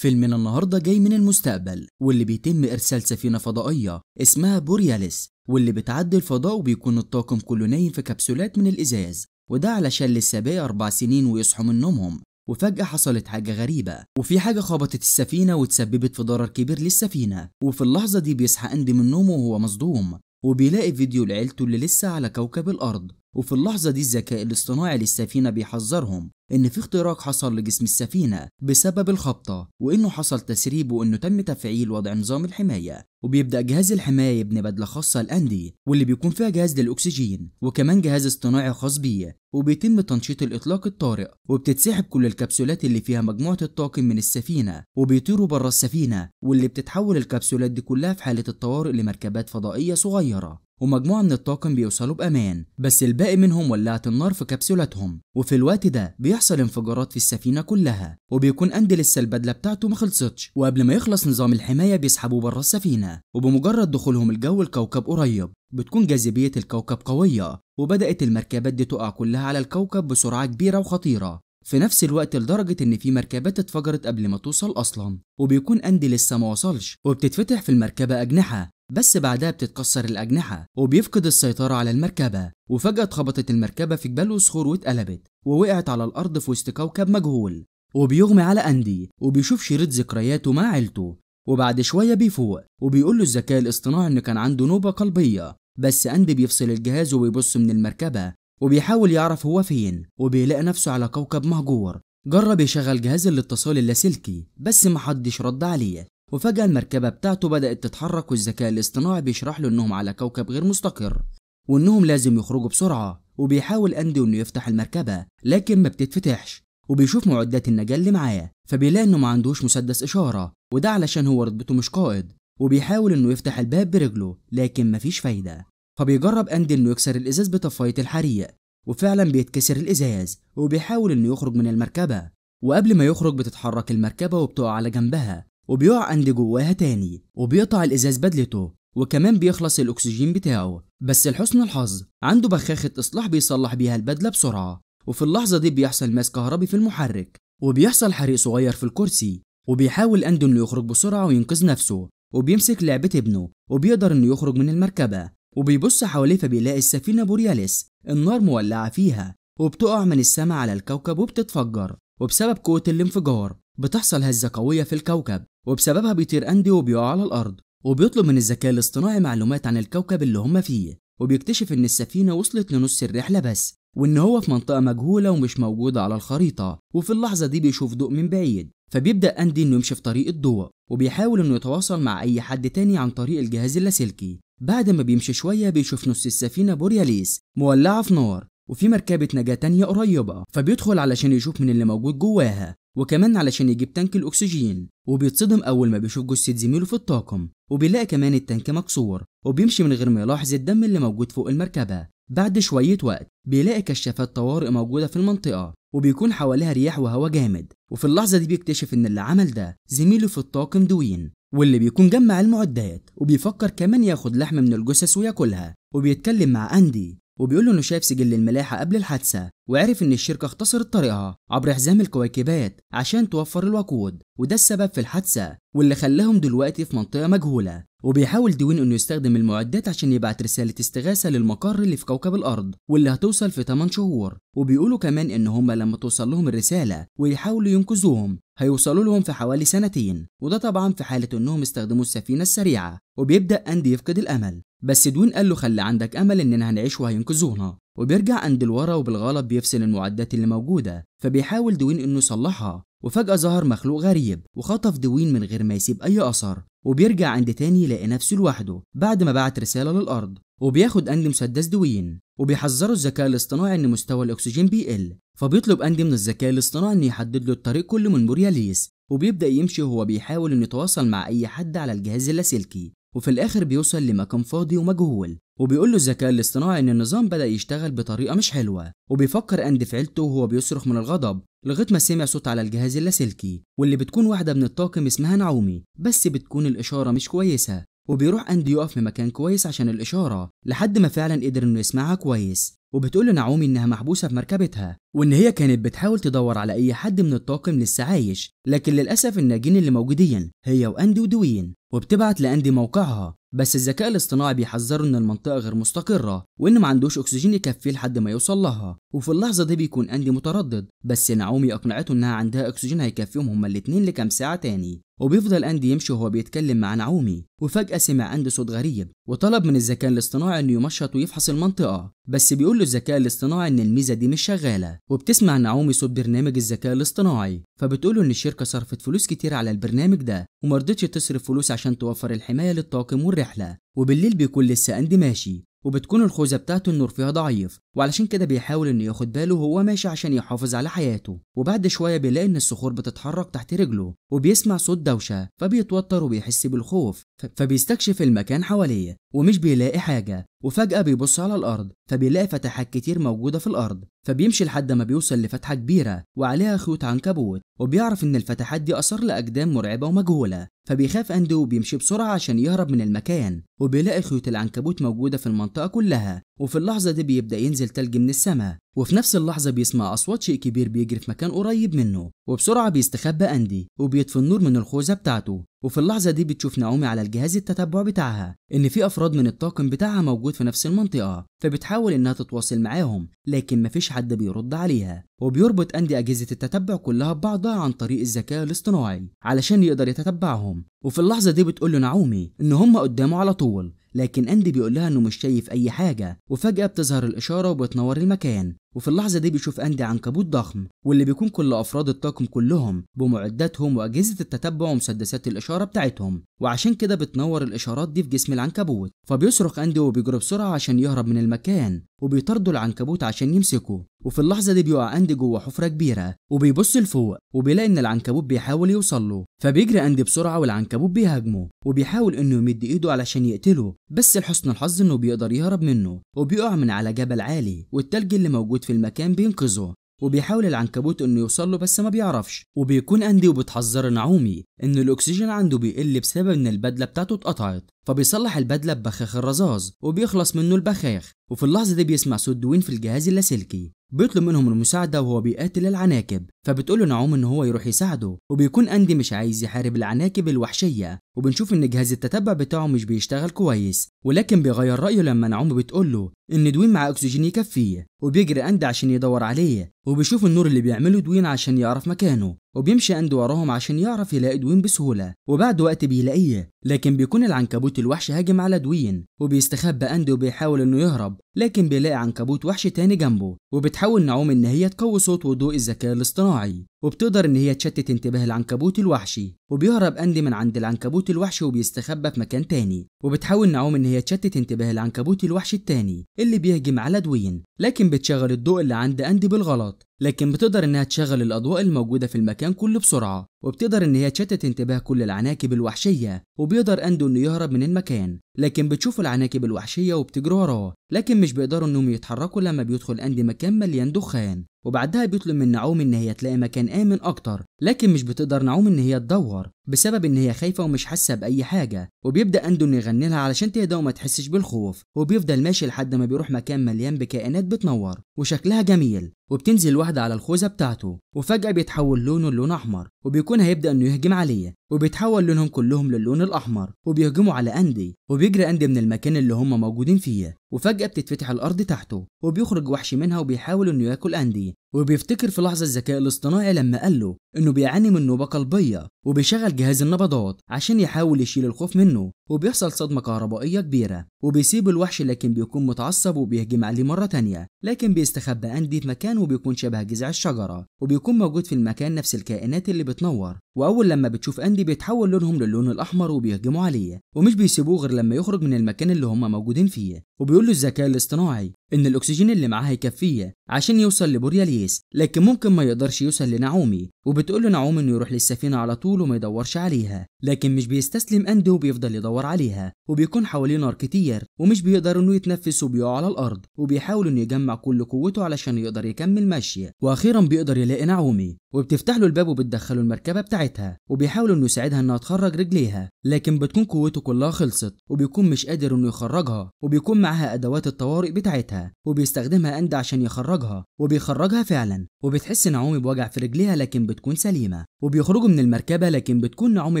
فيلمنا النهاردة جاي من المستقبل واللي بيتم إرسال سفينة فضائية اسمها بورياليس واللي بتعدي الفضاء وبيكون الطاقم كله نايم في كبسولات من الإزاز وده علشان لسه باقي أربع سنين ويصحوا من نومهم وفجأة حصلت حاجة غريبة وفي حاجة خبطت السفينة وتسببت في ضرر كبير للسفينة وفي اللحظة دي بيصحى أندي من نومه وهو مصدوم وبيلاقي فيديو لعيلته اللي لسه على كوكب الأرض وفي اللحظة دي الذكاء الاصطناعي للسفينة بيحذرهم إن في اختراق حصل لجسم السفينة بسبب الخبطة وإنه حصل تسريب وإنه تم تفعيل وضع نظام الحماية وبيبدأ جهاز الحماية يبني بدلة خاصة لأندي واللي بيكون فيها جهاز للأكسجين وكمان جهاز اصطناعي خاص بيه وبيتم تنشيط الإطلاق الطارئ وبتتسحب كل الكبسولات اللي فيها مجموعة الطاقم من السفينة وبيطيروا بره السفينة واللي بتتحول الكبسولات دي كلها في حالة الطوارئ لمركبات فضائية صغيرة ومجموعة من الطاقم بيوصلوا بأمان بس الباقي منهم ولعت النار في كبسولاتهم وفي الوقت ده بيحصل انفجارات في السفينة كلها وبيكون أندي لسه البدلة بتاعته ما خلصتش وقبل ما يخلص نظام الحماية بيسحبوه بره السفينة وبمجرد دخولهم الجو الكوكب قريب بتكون جاذبية الكوكب قوية وبدأت المركبات دي تقع كلها على الكوكب بسرعة كبيرة وخطيرة في نفس الوقت لدرجة إن في مركبات اتفجرت قبل ما توصل أصلا وبيكون أندي لسه ما وصلش وبتتفتح في المركبة أجنحة بس بعدها بتتكسر الأجنحة وبيفقد السيطرة على المركبة وفجأة اتخبطت المركبة في جبال وصخور واتقلبت ووقعت على الأرض في وسط كوكب مجهول وبيغمى على أندي وبيشوف شريط ذكرياته مع عيلته وبعد شوية بيفوق وبيقول له الذكاء الاصطناعي إن كان عنده نوبة قلبية بس أندي بيفصل الجهاز وبيبص من المركبة وبيحاول يعرف هو فين وبيلاقي نفسه على كوكب مهجور جرب يشغل جهاز الاتصال اللاسلكي بس محدش رد عليه وفجأة المركبة بتاعته بدأت تتحرك والذكاء الاصطناعي بيشرح له إنهم على كوكب غير مستقر وإنهم لازم يخرجوا بسرعة وبيحاول أندي إنه يفتح المركبة لكن ما بتتفتحش وبيشوف معدات النجاة اللي معاه فبيلاقي إنه ما عندوش مسدس إشارة وده علشان هو رتبته مش قائد وبيحاول إنه يفتح الباب برجله لكن مفيش فايدة فبيجرب أندي إنه يكسر الإزاز بطفاية الحريق وفعلا بيتكسر الإزاز وبيحاول إنه يخرج من المركبة وقبل ما يخرج بتتحرك المركبة وبتقع على جنبها وبيقع عند جواها تاني وبيقطع الازاز بدلته وكمان بيخلص الاكسجين بتاعه بس لحسن الحظ عنده بخاخة اصلاح بيصلح بيها البدلة بسرعة وفي اللحظة دي بيحصل ماس كهربي في المحرك وبيحصل حريق صغير في الكرسي وبيحاول اندو انه يخرج بسرعة وينقذ نفسه وبيمسك لعبة ابنه وبيقدر انه يخرج من المركبة وبيبص حواليه فبيلاقي السفينة بورياليس النار مولعة فيها وبتقع من السماء على الكوكب وبتتفجر وبسبب قوة الانفجار بتحصل هزة قوية في الكوكب وبسببها بيطير أندي وبيقع على الأرض وبيطلب من الذكاء الاصطناعي معلومات عن الكوكب اللي هما فيه وبيكتشف إن السفينة وصلت لنص الرحلة بس وإن هو في منطقة مجهولة ومش موجودة على الخريطة وفي اللحظة دي بيشوف ضوء من بعيد فبيبدأ أندي إنه يمشي في طريق الضوء وبيحاول إنه يتواصل مع أي حد تاني عن طريق الجهاز اللاسلكي بعد ما بيمشي شوية بيشوف نص السفينة بورياليس مولعة في نار وفي مركبة نجاة تانية قريبة فبيدخل علشان يشوف من اللي موجود جواها وكمان علشان يجيب تانك الاكسجين وبيتصدم اول ما بيشوف جثه زميله في الطاقم وبيلاقي كمان التانك مكسور وبيمشي من غير ما يلاحظ الدم اللي موجود فوق المركبه بعد شويه وقت بيلاقي كشافات طوارئ موجوده في المنطقه وبيكون حواليها رياح وهواء جامد وفي اللحظه دي بيكتشف ان اللي عمل ده زميله في الطاقم دوين واللي بيكون جمع المعدات وبيفكر كمان ياخد لحم من الجثث وياكلها وبيتكلم مع اندي وبيقول له انه شاف سجل الملاحه قبل الحادثه وعرف ان الشركه اختصرت طريقها عبر حزام الكويكبات عشان توفر الوقود وده السبب في الحادثه واللي خلاهم دلوقتي في منطقه مجهوله وبيحاول دوين انه يستخدم المعدات عشان يبعت رساله استغاثه للمقر اللي في كوكب الارض واللي هتوصل في 8 شهور وبيقولوا كمان ان هم لما توصل لهم الرساله ويحاولوا ينقذوهم هيوصلوا لهم في حوالي سنتين وده طبعا في حاله انهم استخدموا السفينه السريعه وبيبدا اندي يفقد الامل بس دوين قال له خلي عندك امل اننا هنعيش وهينقذونا وبيرجع عند الورا وبالغلط بيفصل المعدات اللي موجوده فبيحاول دوين انه يصلحها وفجأة ظهر مخلوق غريب وخطف دوين من غير ما يسيب أي أثر وبيرجع عند تاني يلاقي نفسه لوحده بعد ما بعت رسالة للأرض وبياخد أندي مسدس دوين وبيحذره الذكاء الاصطناعي إن مستوى الأكسجين بيقل فبيطلب أندي من الذكاء الاصطناعي إنه يحدد له الطريق كله من بورياليس وبيبدأ يمشي وهو بيحاول إنه يتواصل مع أي حد على الجهاز اللاسلكي وفي الآخر بيوصل لمكان فاضي ومجهول وبيقول له الذكاء الاصطناعي إن النظام بدأ يشتغل بطريقة مش حلوة وبيفكر أند فعلته وهو بيصرخ من الغضب لغاية ما سمع صوت على الجهاز اللاسلكي واللي بتكون واحدة من الطاقم اسمها نعومي بس بتكون الإشارة مش كويسة وبيروح أند يقف في مكان كويس عشان الإشارة لحد ما فعلا قدر إنه يسمعها كويس وبتقول لنعومي إنها محبوسة في مركبتها وإن هي كانت بتحاول تدور على أي حد من الطاقم لسه عايش لكن للأسف الناجين اللي موجودين هي وأندي ودوين وبتبعت لأندي موقعها بس الذكاء الاصطناعي بيحذره ان المنطقه غير مستقره وان ما عندوش اكسجين يكفيه لحد ما يوصل لها وفي اللحظه دي بيكون اندي متردد بس نعومي اقنعته انها عندها اكسجين هيكفيهم هما الاتنين لكام ساعه تاني وبيفضل اندي يمشي وهو بيتكلم مع نعومي وفجاه سمع اندي صوت غريب وطلب من الذكاء الاصطناعي انه يمشط ويفحص المنطقه بس بيقول بيقول له الذكاء الاصطناعي ان الميزه دي مش شغاله وبتسمع نعومي صوت برنامج الذكاء الاصطناعي فبتقول له ان الشركه صرفت فلوس كتير على البرنامج ده ومرضتش تصرف فلوس عشان توفر الحمايه للطاقم والرحله وبالليل بيكون لسه اندي ماشي وبتكون الخوذه بتاعته النور فيها ضعيف وعلشان كده بيحاول انه ياخد باله وهو ماشي عشان يحافظ على حياته وبعد شويه بيلاقي ان الصخور بتتحرك تحت رجله وبيسمع صوت دوشه فبيتوتر وبيحس بالخوف فبيستكشف المكان حواليه ومش بيلاقي حاجه وفجأة بيبص على الأرض فبيلاقي فتحات كتير موجودة في الأرض فبيمشي لحد ما بيوصل لفتحة كبيرة وعليها خيوط عنكبوت وبيعرف إن الفتحات دي آثار لأجدام مرعبة ومجهولة فبيخاف أندو وبيمشي بسرعة عشان يهرب من المكان وبيلاقي خيوط العنكبوت موجودة في المنطقة كلها وفي اللحظة دي بيبدأ ينزل تلج من السماء وفي نفس اللحظة بيسمع أصوات شيء كبير بيجري في مكان قريب منه وبسرعة بيستخبى أندي وبيطفي النور من الخوذة بتاعته وفي اللحظة دي بتشوف نعومي على الجهاز التتبع بتاعها إن في أفراد من الطاقم بتاعها موجود في نفس المنطقة فبتحاول إنها تتواصل معاهم لكن مفيش حد بيرد عليها وبيربط أندي أجهزة التتبع كلها ببعضها عن طريق الذكاء الاصطناعي علشان يقدر يتتبعهم وفي اللحظة دي بتقول له نعومي إن هم قدامه على طول لكن اندي بيقول لها انه مش شايف اي حاجه وفجاه بتظهر الاشاره وبتنور المكان وفي اللحظة دي بيشوف أندي عنكبوت ضخم واللي بيكون كل أفراد الطاقم كلهم بمعداتهم وأجهزة التتبع ومسدسات الإشارة بتاعتهم وعشان كده بتنور الإشارات دي في جسم العنكبوت فبيصرخ أندي وبيجري بسرعة عشان يهرب من المكان وبيطاردوا العنكبوت عشان يمسكه وفي اللحظة دي بيقع أندي جوه حفرة كبيرة وبيبص لفوق وبيلاقي إن العنكبوت بيحاول يوصل له فبيجري أندي بسرعة والعنكبوت بيهاجمه وبيحاول إنه يمد إيده علشان يقتله بس لحسن الحظ إنه بيقدر يهرب منه وبيقع من على جبل عالي والتلج اللي موجود موجود في المكان بينقذه وبيحاول العنكبوت انه يوصل له بس ما بيعرفش وبيكون اندي وبتحذر نعومي ان الاكسجين عنده بيقل بسبب ان البدله بتاعته اتقطعت فبيصلح البدله ببخاخ الرزاز وبيخلص منه البخاخ وفي اللحظه دي بيسمع صوت دوين في الجهاز اللاسلكي بيطلب منهم المساعده وهو بيقاتل العناكب فبتقول له نعوم ان هو يروح يساعده وبيكون اندي مش عايز يحارب العناكب الوحشيه وبنشوف ان جهاز التتبع بتاعه مش بيشتغل كويس ولكن بيغير رايه لما نعوم بتقول له ان دوين مع اكسجين يكفيه وبيجري اند عشان يدور عليه وبيشوف النور اللي بيعمله دوين عشان يعرف مكانه وبيمشي اند وراهم عشان يعرف يلاقي دوين بسهوله وبعد وقت بيلاقيه لكن بيكون العنكبوت الوحش هاجم على دوين وبيستخبى اند وبيحاول انه يهرب لكن بيلاقي عنكبوت وحش تاني جنبه وبتحاول نعوم ان هي تقوي صوت وضوء الذكاء الاصطناعي صناعي وبتقدر إن هي تشتت انتباه العنكبوت الوحشي وبيهرب أندي من عند العنكبوت الوحشي وبيستخبى في مكان تاني وبتحاول نعوم إن هي تشتت انتباه العنكبوت الوحشي التاني اللي بيهجم على دوين لكن بتشغل الضوء اللي عند أندي بالغلط لكن بتقدر إنها تشغل الأضواء الموجودة في المكان كله بسرعة وبتقدر إن هي تشتت انتباه كل العناكب الوحشية وبيقدر أندو إنه يهرب من المكان لكن بتشوف العناكب الوحشية وبتجري وراه لكن مش بيقدروا إنهم يتحركوا لما بيدخل أندي مكان مليان دخان وبعدها بيطلب من نعوم إن هي تلاقي مكان آمن أكتر لكن مش بتقدر نعوم إن هي تدور بسبب إن هي خايفة ومش حاسة بأي حاجة وبيبدأ أندو إنه يغني لها علشان تهدى وما تحسش بالخوف وبيفضل ماشي لحد ما بيروح مكان مليان بكائنات بتنور وشكلها جميل وبتنزل واحدة على الخوذة بتاعته وفجأة بيتحول لونه لون أحمر وبيكون بيكون هيبدا انه يهجم عليا وبيتحول لونهم كلهم للون الاحمر وبيهجموا على اندي وبيجري اندي من المكان اللي هم موجودين فيه وفجأة بتتفتح الأرض تحته وبيخرج وحش منها وبيحاول إنه ياكل أندي وبيفتكر في لحظة الذكاء الاصطناعي لما قال له إنه بيعاني من نوبة قلبية وبيشغل جهاز النبضات عشان يحاول يشيل الخوف منه وبيحصل صدمة كهربائية كبيرة وبيسيب الوحش لكن بيكون متعصب وبيهجم عليه مرة تانية لكن بيستخبى أندي في مكان وبيكون شبه جذع الشجرة وبيكون موجود في المكان نفس الكائنات اللي بتنور وأول لما بتشوف أندي بيتحول لونهم للون الأحمر وبيهجموا عليه ومش بيسيبوه غير لما يخرج من المكان اللي هم موجودين فيه وبي له الذكاء الاصطناعي ان الاكسجين اللي معاه هيكفيه عشان يوصل لبورياليس لكن ممكن ما يقدرش يوصل لنعومي وبتقول له نعومي انه يروح للسفينه على طول وما يدورش عليها لكن مش بيستسلم أندو وبيفضل يدور عليها وبيكون حواليه نار كتير ومش بيقدر انه يتنفس وبيقع على الارض وبيحاول انه يجمع كل قوته علشان يقدر يكمل مشي واخيرا بيقدر يلاقي نعومي وبتفتح له الباب وبتدخله المركبه بتاعتها وبيحاول انه يساعدها انها تخرج رجليها لكن بتكون قوته كلها خلصت وبيكون مش قادر انه يخرجها وبيكون معاها ادوات الطوارئ بتاعتها وبيستخدمها اند عشان يخرجها وبيخرجها فعلا وبتحس نعومي بوجع في رجليها لكن بتكون سليمه وبيخرجوا من المركبه لكن بتكون نعومي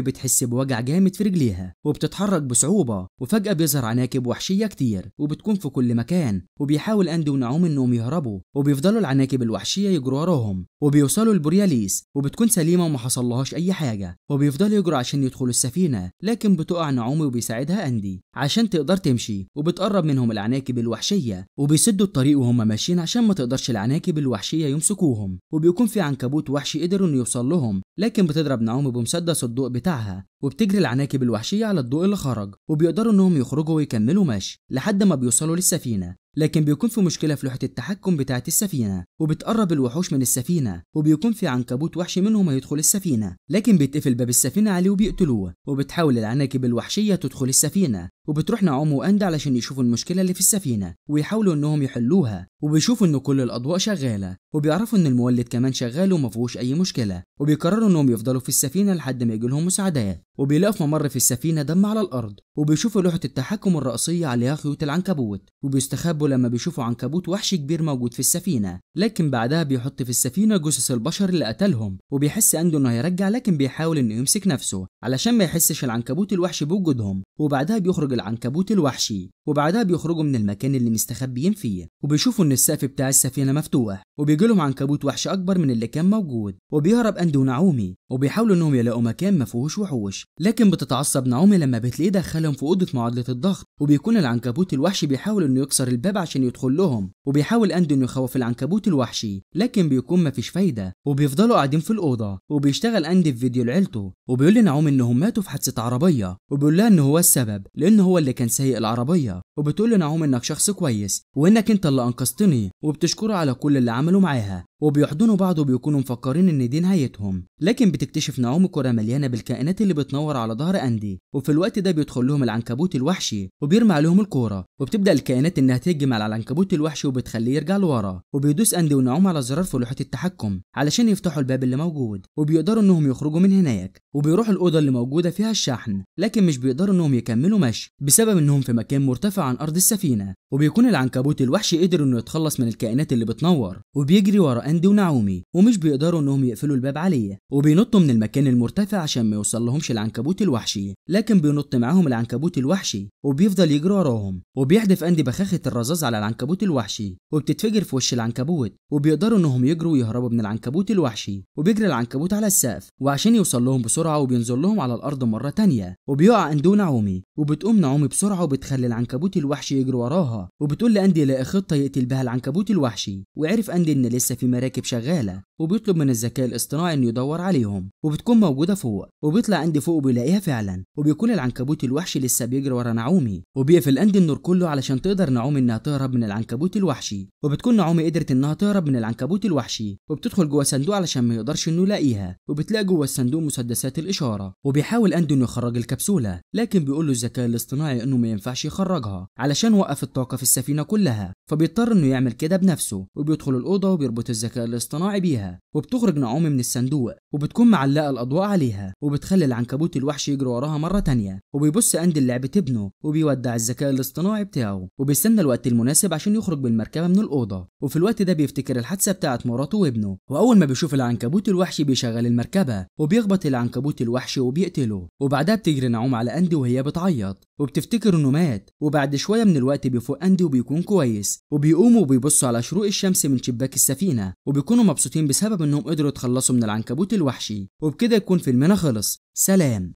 بتحس بوجع جامد في رجليها وبتتحرك بصعوبه وفجاه بيظهر عناكب وحشيه كتير وبتكون في كل مكان وبيحاول اند ونعومي انهم يهربوا وبيفضلوا العناكب الوحشيه يجروا وراهم وبيوصلوا البورياليس وبتكون سليمه وما حصلهاش اي حاجه وبيفضلوا يجروا عشان يدخلوا السفينه لكن بتقع نعومي وبيساعدها اندي عشان تقدر تمشي وبتقرب منهم العناكب الوحشيه وبيسدوا الطريق وهم ماشيين عشان ما تقدرش العناكب الوحشيه يمسكوهم وبيكون في عنكبوت وحشي قدر انه يوصل لهم لكن بتضرب نعومي بمسدس الضوء بتاعها وبتجري العناكب الوحشية على الضوء اللي خرج وبيقدروا إنهم يخرجوا ويكملوا مشي لحد ما بيوصلوا للسفينة لكن بيكون في مشكلة في لوحة التحكم بتاعة السفينة وبتقرب الوحوش من السفينة وبيكون في عنكبوت وحشي منهم هيدخل السفينة لكن بيتقفل باب السفينة عليه وبيقتلوه وبتحاول العناكب الوحشية تدخل السفينة وبتروح نعوم واند علشان يشوفوا المشكلة اللي في السفينة ويحاولوا انهم يحلوها وبيشوفوا ان كل الاضواء شغالة وبيعرفوا ان المولد كمان شغال فيهوش اي مشكلة وبيقرروا انهم يفضلوا في السفينة لحد ما يجي لهم مساعدات وبيلاقوا في ممر في السفينة دم على الأرض وبيشوفوا لوحة التحكم الرئيسية عليها خيوط العنكبوت وبيستخبوا لما بيشوفوا عنكبوت وحش كبير موجود في السفينة لكن بعدها بيحط في السفينة جثث البشر اللي قتلهم وبيحس عنده إنه هيرجع لكن بيحاول إنه يمسك نفسه علشان ما يحسش العنكبوت الوحش بوجودهم وبعدها بيخرج العنكبوت الوحشي وبعدها بيخرجوا من المكان اللي مستخبيين فيه وبيشوفوا إن السقف بتاع السفينة مفتوح وبيجي لهم عنكبوت وحش اكبر من اللي كان موجود وبيهرب اندو نعومي وبيحاولوا انهم يلاقوا مكان ما فيهوش وحوش لكن بتتعصب نعومي لما بتلاقيه دخلهم في اوضه معادله الضغط وبيكون العنكبوت الوحشي بيحاول انه يكسر الباب عشان يدخل لهم وبيحاول اندو انه يخوف العنكبوت الوحشي لكن بيكون مفيش فايده وبيفضلوا قاعدين في الاوضه وبيشتغل اندي في فيديو لعيلته وبيقول لنعومي انهم ماتوا في حادثه عربيه وبيقول لها ان هو السبب لان هو اللي كان سايق العربيه وبتقول لنعومي انك شخص كويس وانك انت اللي انقذتني وبتشكره على كل اللي عمل يتعاملوا معاها وبيحضنوا بعض وبيكونوا مفكرين ان دي نهايتهم لكن بتكتشف نعومي كرة مليانة بالكائنات اللي بتنور على ظهر أندي وفي الوقت ده بيدخل لهم العنكبوت الوحشي وبيرمي عليهم الكورة وبتبدأ الكائنات انها تهجم على العنكبوت الوحشي وبتخليه يرجع لورا وبيدوس أندي ونعوم على زرار في لوحة التحكم علشان يفتحوا الباب اللي موجود وبيقدروا انهم يخرجوا من هناك وبيروحوا الأوضة اللي موجودة فيها الشحن لكن مش بيقدروا انهم يكملوا مشي بسبب انهم في مكان مرتفع عن أرض السفينة وبيكون العنكبوت الوحشي قدر انه يتخلص من الكائنات اللي بتنور وبيجري ورا اندي ونعومي ومش بيقدروا انهم يقفلوا الباب عليه وبينطوا من المكان المرتفع عشان ما يوصلهمش العنكبوت الوحشي لكن بينط معاهم العنكبوت الوحشي وبيفضل يجري وراهم وبيحدف اندي بخاخه الرزاز على العنكبوت الوحشي وبتتفجر في وش العنكبوت وبيقدروا انهم يجروا ويهربوا من العنكبوت الوحشي وبيجري العنكبوت على السقف وعشان يوصل لهم بسرعه وبينزل لهم على الارض مره تانية وبيقع اندي ونعومي وبتقوم نعومي بسرعه وبتخلي العنكبوت الوحشي يجري وراها وبتقول لاندي لاقي خطه يقتل بها العنكبوت الوحشي وعرف اندي ان لسه في المراكب شغاله وبيطلب من الذكاء الاصطناعي انه يدور عليهم وبتكون موجوده فوق وبيطلع اندي فوق وبيلاقيها فعلا وبيكون العنكبوت الوحشي لسه بيجري ورا نعومي وبيقفل اندي النور كله علشان تقدر نعومي انها تهرب من العنكبوت الوحشي وبتكون نعومي قدرت انها تهرب من العنكبوت الوحشي وبتدخل جوه صندوق علشان ما يقدرش انه يلاقيها وبتلاقي جوه الصندوق مسدسات الاشاره وبيحاول اندي انه يخرج الكبسوله لكن بيقول له الذكاء الاصطناعي انه ما ينفعش يخرجها علشان وقف الطاقه في السفينه كلها فبيضطر انه يعمل كده بنفسه وبيدخل الاوضه وبيربط الذكاء الذكاء الاصطناعي بيها وبتخرج نعومة من الصندوق وبتكون معلقه الاضواء عليها وبتخلي العنكبوت الوحش يجري وراها مره تانية وبيبص عند لعبة ابنه وبيودع الذكاء الاصطناعي بتاعه وبيستنى الوقت المناسب عشان يخرج بالمركبه من الاوضه وفي الوقت ده بيفتكر الحادثه بتاعت مراته وابنه واول ما بيشوف العنكبوت الوحش بيشغل المركبه وبيخبط العنكبوت الوحش وبيقتله وبعدها بتجري نعوم على اندي وهي بتعيط وبتفتكر انه مات وبعد شويه من الوقت بيفوق اندي وبيكون كويس وبيقوم وبيبص على شروق الشمس من شباك السفينه وبيكونوا مبسوطين بسبب انهم قدروا يتخلصوا من العنكبوت الوحشي وبكده يكون فيلمنا خلص سلام